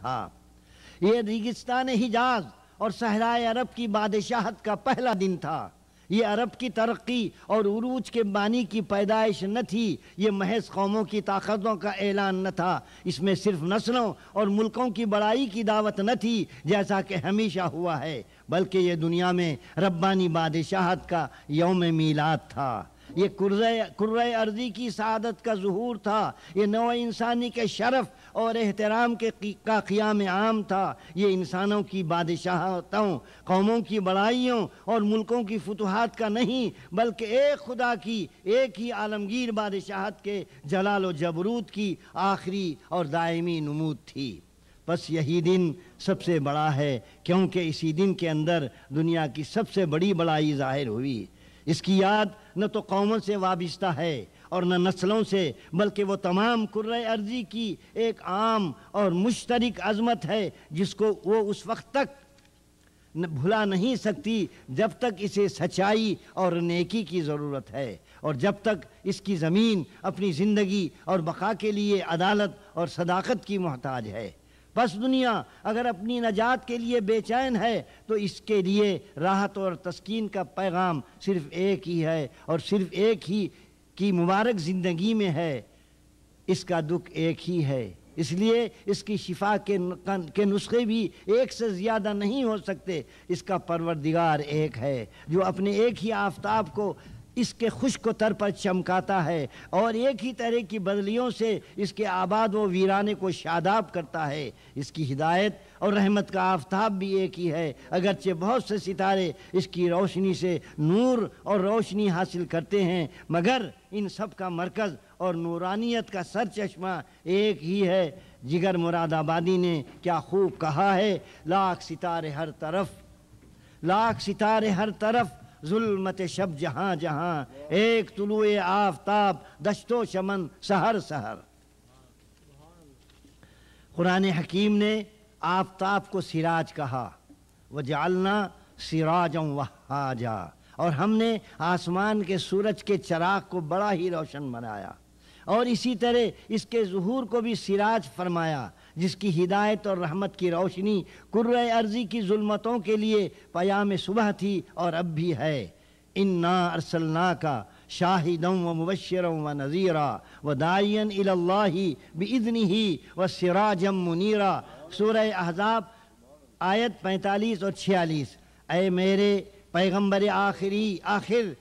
تھا یہ ریگستان حجاز اور عرب کی بادشاہت کا پہلا دن تھا یہ عرب کی ترقی اور عروج کے بانی کی پیدائش نہ تھی یہ محض قوموں کی طاقتوں کا اعلان نہ تھا اس میں صرف نسلوں اور ملکوں کی بڑائی کی دعوت نہ تھی جیسا کہ ہمیشہ ہوا ہے بلکہ یہ دنیا میں ربانی بادشاہت کا یوم میلاد تھا یہ کرز ارضی عرضی کی سعادت کا ظہور تھا یہ نو انسانی کے شرف اور احترام کے کا قیام عام تھا یہ انسانوں کی بادشاہتوں قوموں کی بڑائیوں اور ملکوں کی فتوحات کا نہیں بلکہ ایک خدا کی ایک ہی عالمگیر بادشاہت کے جلال و جبروت کی آخری اور دائمی نمود تھی بس یہی دن سب سے بڑا ہے کیونکہ اسی دن کے اندر دنیا کی سب سے بڑی بڑائی ظاہر ہوئی اس کی یاد نہ تو قوموں سے وابستہ ہے اور نہ نسلوں سے بلکہ وہ تمام قرۂۂ عرضی کی ایک عام اور مشترک عظمت ہے جس کو وہ اس وقت تک بھلا نہیں سکتی جب تک اسے سچائی اور نیکی کی ضرورت ہے اور جب تک اس کی زمین اپنی زندگی اور بقا کے لیے عدالت اور صداقت کی محتاج ہے بس دنیا اگر اپنی نجات کے لیے بے چین ہے تو اس کے لیے راحت اور تسکین کا پیغام صرف ایک ہی ہے اور صرف ایک ہی کی مبارک زندگی میں ہے اس کا دکھ ایک ہی ہے اس لیے اس کی شفا کے نسخے بھی ایک سے زیادہ نہیں ہو سکتے اس کا پروردگار ایک ہے جو اپنے ایک ہی آفتاب کو اس کے خشک و تر پر چمکاتا ہے اور ایک ہی طرح کی بدلیوں سے اس کے آباد و ویرانے کو شاداب کرتا ہے اس کی ہدایت اور رحمت کا آفتاب بھی ایک ہی ہے اگرچہ بہت سے ستارے اس کی روشنی سے نور اور روشنی حاصل کرتے ہیں مگر ان سب کا مرکز اور نورانیت کا سر چشمہ ایک ہی ہے جگر مراد آبادی نے کیا خوب کہا ہے لاکھ ستارے ہر طرف لاکھ ستارے ہر طرف ظلمت شب جہاں جہاں ایک طلوع آفتاب دشت و شمن سہر سہر قرآن حکیم نے آفتاب کو سراج کہا وہ جالنا وحاجا اور ہم نے آسمان کے سورج کے چراغ کو بڑا ہی روشن بنایا اور اسی طرح اس کے ظہور کو بھی سراج فرمایا جس کی ہدایت اور رحمت کی روشنی کر عرضی کی ظلمتوں کے لیے پیام صبح تھی اور اب بھی ہے انا ارسلنا کا شاہدوں و مبشروں و نذیرہ و دائین اللہ بزنی ہی و سرا جم منیرا احزاب آیت پینتالیس اور چھیالیس اے میرے پیغمبر آخری آخر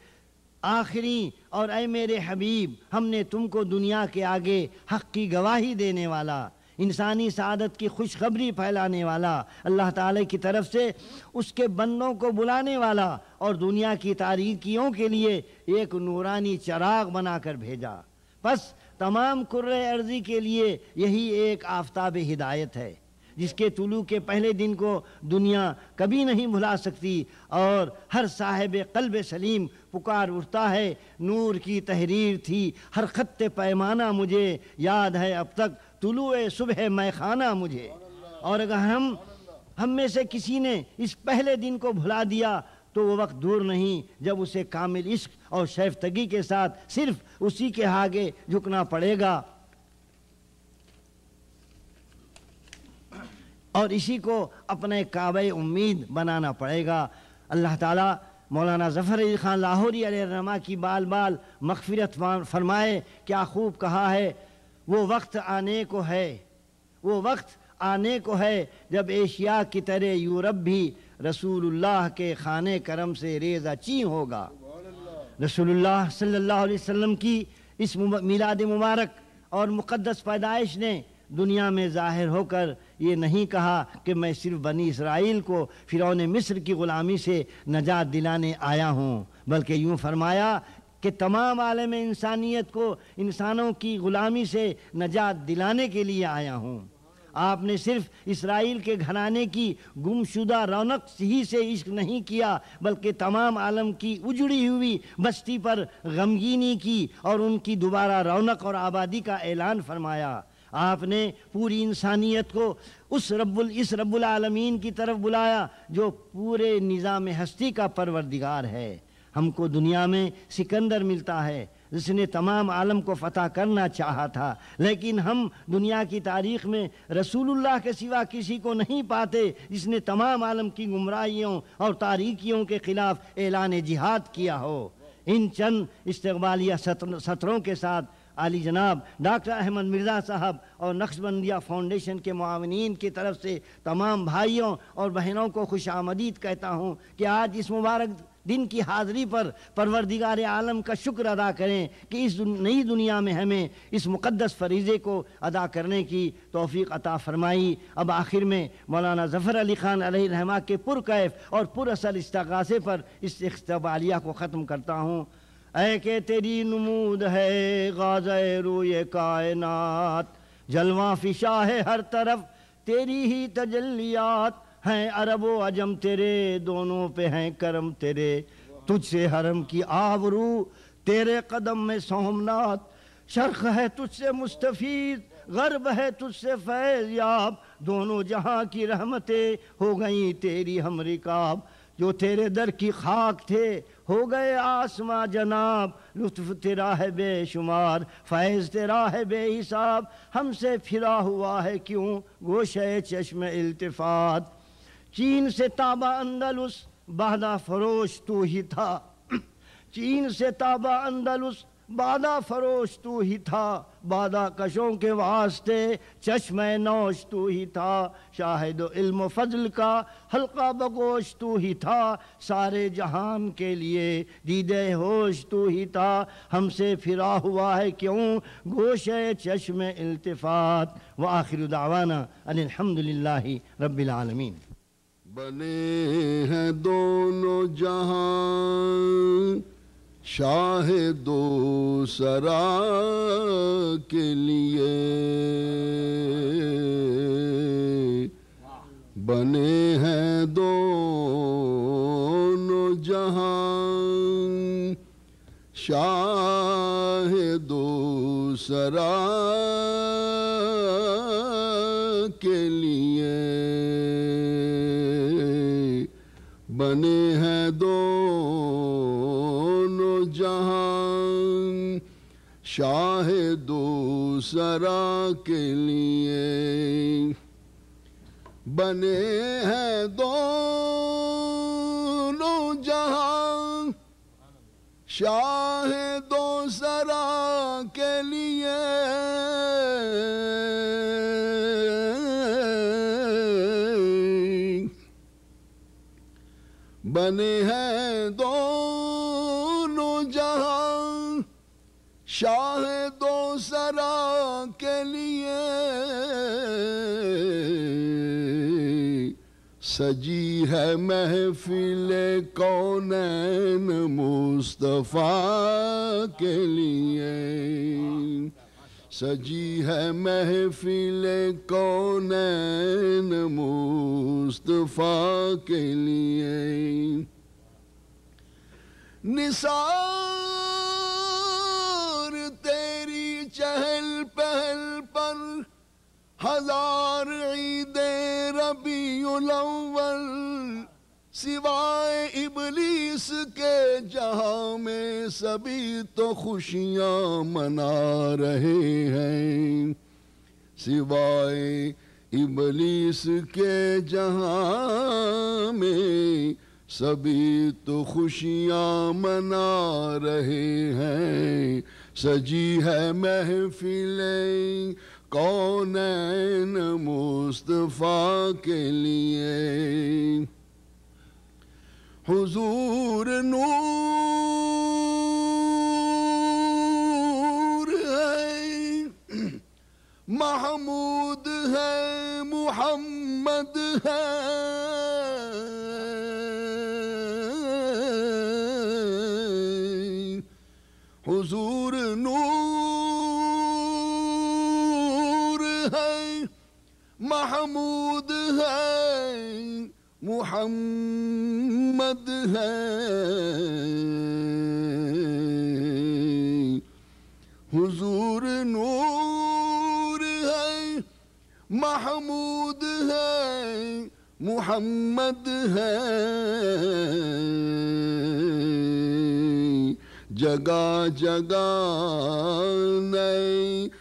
آخری اور اے میرے حبیب ہم نے تم کو دنیا کے آگے حق کی گواہی دینے والا انسانی سعادت کی خوشخبری پھیلانے والا اللہ تعالیٰ کی طرف سے اس کے بندوں کو بلانے والا اور دنیا کی تاریکیوں کے لیے ایک نورانی چراغ بنا کر بھیجا بس تمام کرے عرضی کے لیے یہی ایک آفتاب ہدایت ہے جس کے طلوع کے پہلے دن کو دنیا کبھی نہیں بھلا سکتی اور ہر صاحب قلب سلیم پکار اٹھتا ہے نور کی تحریر تھی ہر خط پیمانہ مجھے یاد ہے اب تک طلوع صبح میں خانہ مجھے اور اگر ہم ہم میں سے کسی نے اس پہلے دن کو بھلا دیا تو وہ وقت دور نہیں جب اسے کامل عشق اور شیفتگی کے ساتھ صرف اسی کے آگے جھکنا پڑے گا اور اسی کو اپنے کعبہ امید بنانا پڑے گا اللہ تعالیٰ مولانا ظفر علی خان لاہوری علیہ الرما کی بال بال مغفرت فرمائے کیا خوب کہا ہے وہ وقت آنے کو ہے وہ وقت آنے کو ہے جب ایشیا کی طرح یورپ بھی رسول اللہ کے خانے کرم سے ریزہ چی ہوگا رسول اللہ صلی اللہ علیہ وسلم کی اس میلاد مبارک اور مقدس پیدائش نے دنیا میں ظاہر ہو کر یہ نہیں کہا کہ میں صرف بنی اسرائیل کو فرعون مصر کی غلامی سے نجات دلانے آیا ہوں بلکہ یوں فرمایا کہ تمام عالم انسانیت کو انسانوں کی غلامی سے نجات دلانے کے لیے آیا ہوں آپ نے صرف اسرائیل کے گھرانے کی گم شدہ رونق ہی سے عشق نہیں کیا بلکہ تمام عالم کی اجڑی ہوئی بستی پر غمگینی کی اور ان کی دوبارہ رونق اور آبادی کا اعلان فرمایا آپ نے پوری انسانیت کو اس رب ال اس رب العالمین کی طرف بلایا جو پورے نظام ہستی کا پروردگار ہے ہم کو دنیا میں سکندر ملتا ہے جس نے تمام عالم کو فتح کرنا چاہا تھا لیکن ہم دنیا کی تاریخ میں رسول اللہ کے سوا کسی کو نہیں پاتے جس نے تمام عالم کی گمراہیوں اور تاریکیوں کے خلاف اعلان جہاد کیا ہو ان چند استقبالیہ سطروں کے ساتھ عالی جناب ڈاکٹر احمد مرزا صاحب اور نقش بندیہ فاؤنڈیشن کے معاونین کی طرف سے تمام بھائیوں اور بہنوں کو خوش آمدید کہتا ہوں کہ آج اس مبارک دن کی حاضری پر پروردگار عالم کا شکر ادا کریں کہ اس نئی دنیا میں ہمیں اس مقدس فریضے کو ادا کرنے کی توفیق عطا فرمائی اب آخر میں مولانا ظفر علی خان علیہ الحماع کے پر اور پر اصل استغاثے پر اس اختبالیہ کو ختم کرتا ہوں اے کہ تیری نمود ہے غازہ روی کائنات جلوان فشا ہے ہر طرف تیری ہی تجلیات ہیں عرب و عجم تیرے دونوں پہ ہیں کرم تیرے تجھ سے حرم کی آبرو تیرے قدم میں سومنات شرخ ہے تجھ سے مستفید غرب ہے تجھ سے فیض یاب دونوں جہاں کی رحمتیں ہو گئیں تیری ہم رکاب جو تیرے در کی خاک تھے ہو گئے آسماں جناب لطف تیرا ہے بے شمار فیض ہے بے حساب ہم سے پھرا ہوا ہے کیوں گوشے چشم التفات چین سے تابہ اندلس بہدہ فروش تو ہی تھا چین سے تابہ اندلس بادہ فروش تو ہی تھا بادہ کشوں کے واسطے چشم نوش تو ہی تھا شاہد و علم و فضل کا حلقہ بگوش تو ہی تھا سارے جہان کے لیے دیدے ہوش تو ہی تھا ہم سے پھرا ہوا ہے کیوں گوش ہے چشم التفات و آخر دعوانا الحمد للہ رب العالمین بنے ہیں دونوں جہاں شاہ دو سرا کے لیے بنے ہیں دو جہاں شاہ دو سرا کے لیے بنے ہیں دو شاہ دو کے لیے بنے ہیں دو نو جہاں شاہ دو کے لیے بنے ہیں دو سجی ہے محفل کونین مصطفیٰ کے لیے سجی ہے محفل کونین مصطفیٰ کے لیے نثار تیری چہل پہل پر ہزار عید ربی الاؤ سوائے ابلیس کے جہاں میں سبھی تو خوشیاں منا رہے ہیں سوائے ابلیس کے جہاں میں سبھی تو خوشیاں منا رہے ہیں سجی ہے محفلیں کون مصطفیٰ کے لیے حضور نور ہے محمود ہے محمد ہے حضور نور ہے محمود ہے محمد ہے حضور نور ہے محمود ہے محمد ہے جگہ جگہ نہیں